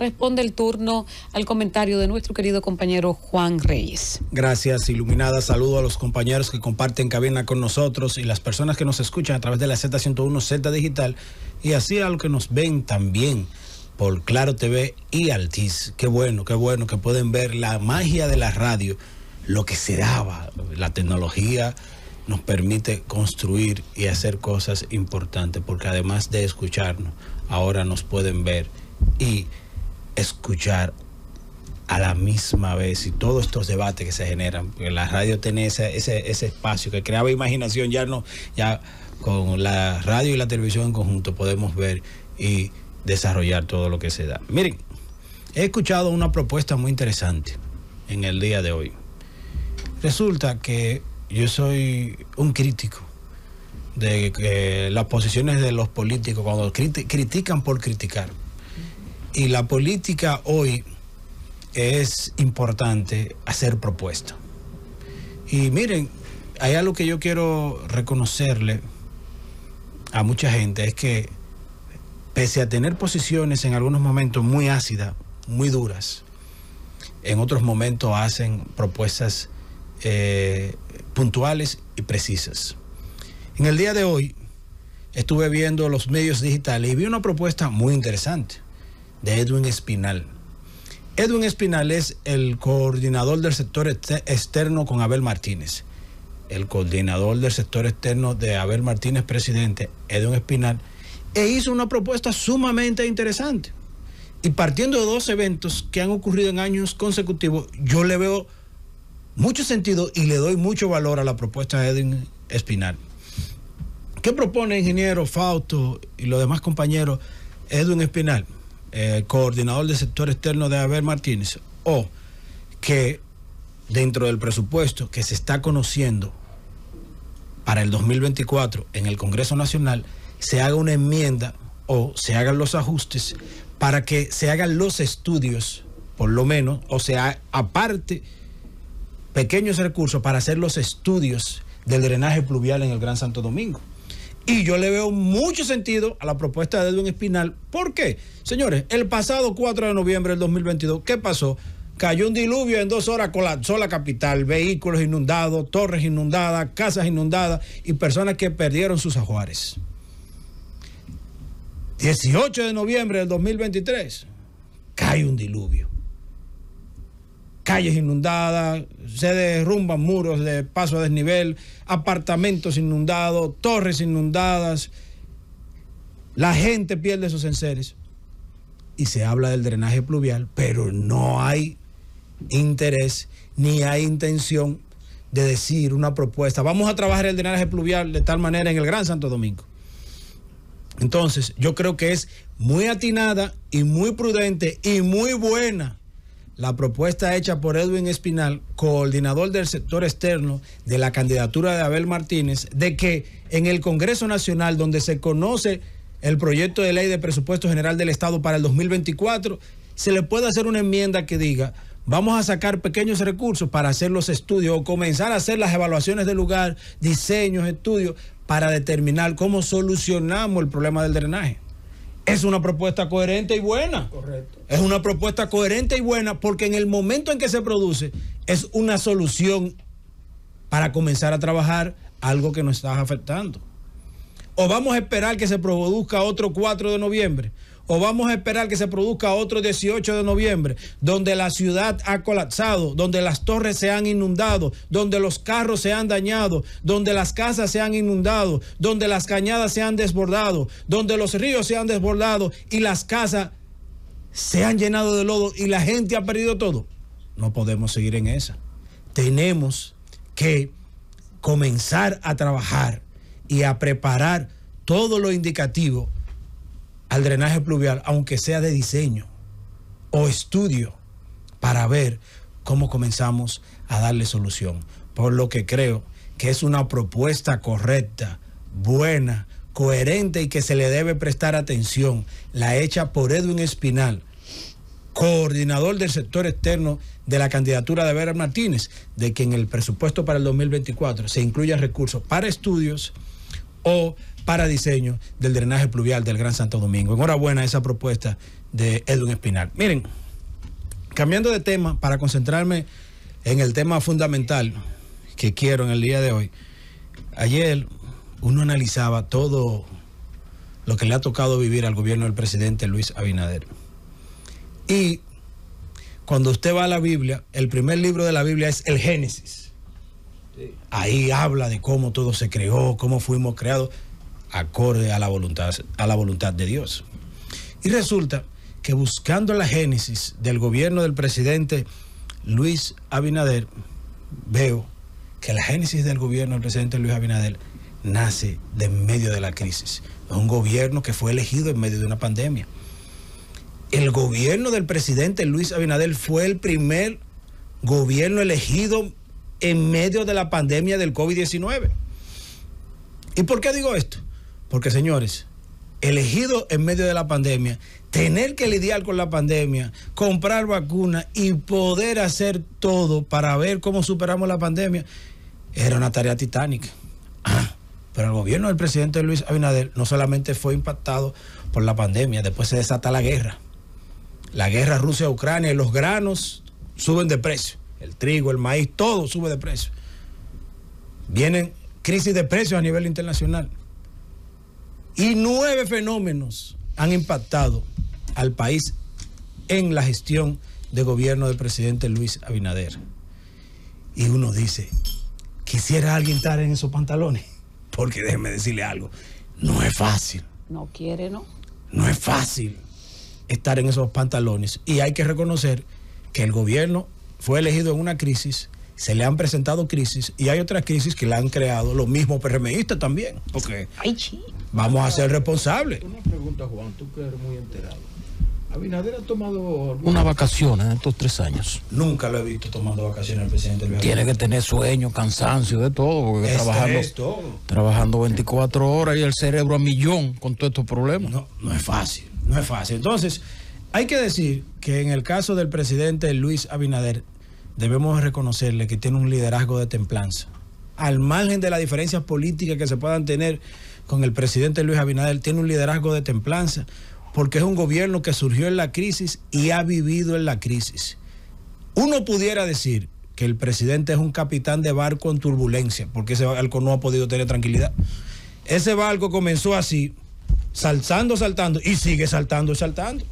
Responde el turno al comentario de nuestro querido compañero Juan Reyes. Gracias, Iluminada. Saludo a los compañeros que comparten cabina con nosotros y las personas que nos escuchan a través de la Z101 Z Digital y así a los que nos ven también por Claro TV y Altiz. Qué bueno, qué bueno que pueden ver la magia de la radio, lo que se daba, la tecnología nos permite construir y hacer cosas importantes, porque además de escucharnos, ahora nos pueden ver y escuchar a la misma vez y todos estos debates que se generan, porque la radio tiene ese, ese, espacio que creaba imaginación, ya no, ya con la radio y la televisión en conjunto podemos ver y desarrollar todo lo que se da. Miren, he escuchado una propuesta muy interesante en el día de hoy. Resulta que yo soy un crítico de eh, las posiciones de los políticos cuando critican por criticar y la política hoy es importante hacer propuestas. Y miren, hay algo que yo quiero reconocerle a mucha gente, es que pese a tener posiciones en algunos momentos muy ácidas, muy duras, en otros momentos hacen propuestas eh, puntuales y precisas. En el día de hoy estuve viendo los medios digitales y vi una propuesta muy interesante de Edwin Espinal. Edwin Espinal es el coordinador del sector este-, externo con Abel Martínez. El coordinador del sector externo de Abel Martínez, presidente, Edwin Espinal, e hizo una propuesta sumamente interesante. Y partiendo de dos eventos que han ocurrido en años consecutivos, yo le veo mucho sentido y le doy mucho valor a la propuesta de Edwin Espinal. ¿Qué propone ingeniero Fausto y los demás compañeros Edwin Espinal? Eh, coordinador del sector externo de Abel Martínez, o que dentro del presupuesto que se está conociendo para el 2024 en el Congreso Nacional, se haga una enmienda o se hagan los ajustes para que se hagan los estudios, por lo menos, o sea, aparte pequeños recursos para hacer los estudios del drenaje pluvial en el Gran Santo Domingo. Y yo le veo mucho sentido a la propuesta de Edwin Espinal. ¿Por qué? Señores, el pasado 4 de noviembre del 2022, ¿qué pasó? Cayó un diluvio, en dos horas con la sola capital, vehículos inundados, torres inundadas, casas inundadas y personas que perdieron sus ajuares. 18 de noviembre del 2023, cae un diluvio calles inundadas, se derrumban muros de paso a desnivel, apartamentos inundados, torres inundadas. La gente pierde sus enseres. Y se habla del drenaje pluvial, pero no hay interés ni hay intención de decir una propuesta. Vamos a trabajar el drenaje pluvial de tal manera en el Gran Santo Domingo. Entonces, yo creo que es muy atinada y muy prudente y muy buena la propuesta hecha por Edwin Espinal, coordinador del sector externo de la candidatura de Abel Martínez, de que en el Congreso Nacional, donde se conoce el proyecto de ley de presupuesto general del Estado para el 2024, se le pueda hacer una enmienda que diga, vamos a sacar pequeños recursos para hacer los estudios o comenzar a hacer las evaluaciones de lugar, diseños, estudios, para determinar cómo solucionamos el problema del drenaje. Es una propuesta coherente y buena. Correcto. Es una propuesta coherente y buena porque en el momento en que se produce es una solución para comenzar a trabajar algo que nos está afectando. O vamos a esperar que se produzca otro 4 de noviembre o vamos a esperar que se produzca otro 18 de noviembre, donde la ciudad ha colapsado, donde las torres se han inundado, donde los carros se han dañado, donde las casas se han inundado, donde las cañadas se han desbordado, donde los ríos se han desbordado y las casas se han llenado de lodo y la gente ha perdido todo. No podemos seguir en esa. Tenemos que comenzar a trabajar y a preparar todo lo indicativo al drenaje pluvial, aunque sea de diseño o estudio, para ver cómo comenzamos a darle solución. Por lo que creo que es una propuesta correcta, buena, coherente y que se le debe prestar atención, la hecha por Edwin Espinal, coordinador del sector externo de la candidatura de Vera Martínez, de que en el presupuesto para el 2024 se incluya recursos para estudios o para diseño del drenaje pluvial del Gran Santo Domingo. Enhorabuena a esa propuesta de Edwin Espinal. Miren, cambiando de tema, para concentrarme en el tema fundamental que quiero en el día de hoy, ayer uno analizaba todo lo que le ha tocado vivir al gobierno del presidente Luis Abinader. Y cuando usted va a la Biblia, el primer libro de la Biblia es el Génesis. Ahí habla de cómo todo se creó, cómo fuimos creados acorde a la voluntad, a la voluntad de Dios. Y resulta que buscando la génesis del gobierno del presidente Luis Abinader, veo que la génesis del gobierno del presidente Luis Abinader nace de en medio de la crisis. Es un gobierno que fue elegido en medio de una pandemia. El gobierno del presidente Luis Abinader fue el primer gobierno elegido en medio de la pandemia del COVID-19. ¿Y por qué digo esto? Porque señores, elegido en medio de la pandemia, tener que lidiar con la pandemia, comprar vacunas y poder hacer todo para ver cómo superamos la pandemia, era una tarea titánica. Ah, pero el gobierno del presidente Luis Abinader no solamente fue impactado por la pandemia, después se desata la guerra. La guerra Rusia-Ucrania, los granos suben de precio, el trigo, el maíz, todo sube de precio. Vienen crisis de precios a nivel internacional. Y nueve fenómenos han impactado al país en la gestión de gobierno del presidente Luis Abinader. Y uno dice, quisiera alguien estar en esos pantalones, porque déjeme decirle algo, no es fácil. No quiere, ¿no? No es fácil estar en esos pantalones. Y hay que reconocer que el gobierno fue elegido en una crisis, se le han presentado crisis y hay otras crisis que la han creado los mismos PRMistas también. Porque Ay, sí vamos a ser responsables. Una pregunta, Juan, tú que eres muy enterado. ¿Abinader ha tomado una vacación en ¿eh? estos tres años? Nunca lo he visto tomando vacaciones el presidente Tiene que tener sueño, cansancio, de todo, porque este trabajando, trabajando 24 horas y el cerebro a millón con todos estos problemas. No, no es fácil, no es fácil. Entonces, hay que decir que en el caso del presidente Luis Abinader, debemos reconocerle que tiene un liderazgo de templanza. Al margen de las diferencias políticas que se puedan tener con el presidente Luis Abinader, tiene un liderazgo de templanza, porque es un gobierno que surgió en la crisis y ha vivido en la crisis. Uno pudiera decir que el presidente es un capitán de barco en turbulencia, porque ese barco no ha podido tener tranquilidad. Ese barco comenzó así, saltando, saltando, y sigue saltando, saltando,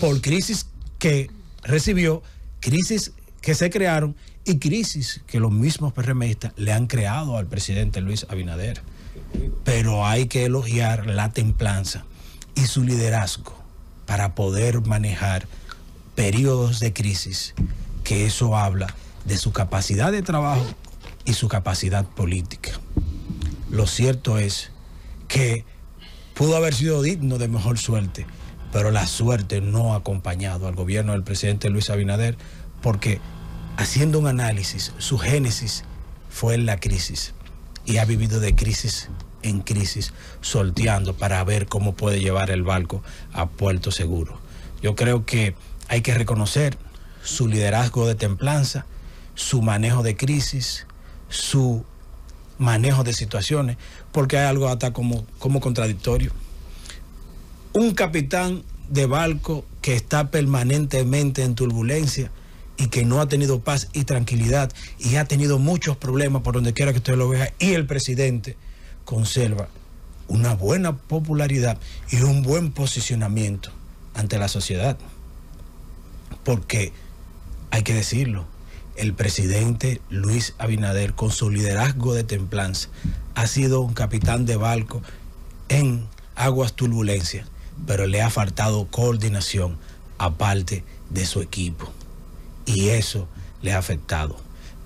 por crisis que recibió, crisis que se crearon y crisis que los mismos PRMistas le han creado al presidente Luis Abinader. Pero hay que elogiar la templanza y su liderazgo para poder manejar periodos de crisis, que eso habla de su capacidad de trabajo y su capacidad política. Lo cierto es que pudo haber sido digno de mejor suerte, pero la suerte no ha acompañado al gobierno del presidente Luis Abinader porque haciendo un análisis, su génesis fue en la crisis y ha vivido de crisis en crisis, sorteando para ver cómo puede llevar el barco a puerto seguro. Yo creo que hay que reconocer su liderazgo de templanza, su manejo de crisis, su manejo de situaciones, porque hay algo hasta como, como contradictorio. Un capitán de barco que está permanentemente en turbulencia, y que no ha tenido paz y tranquilidad y ha tenido muchos problemas por donde quiera que usted lo vea y el presidente conserva una buena popularidad y un buen posicionamiento ante la sociedad. Porque hay que decirlo, el presidente Luis Abinader con su liderazgo de templanza ha sido un capitán de barco en aguas turbulencias, pero le ha faltado coordinación aparte de su equipo y eso le ha afectado.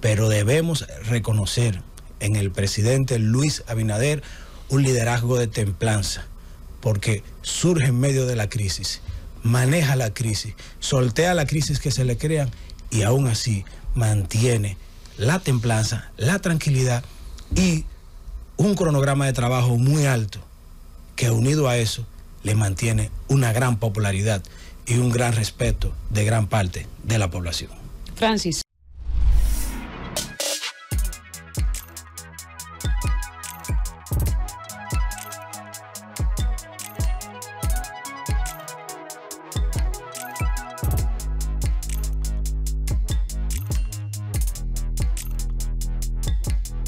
Pero debemos reconocer en el presidente Luis Abinader un liderazgo de templanza, porque surge en medio de la crisis, maneja la crisis, soltea la crisis que se le crean y aún así mantiene la templanza, la tranquilidad y un cronograma de trabajo muy alto que unido a eso le mantiene una gran popularidad y un gran respeto de gran parte de la población. Francis.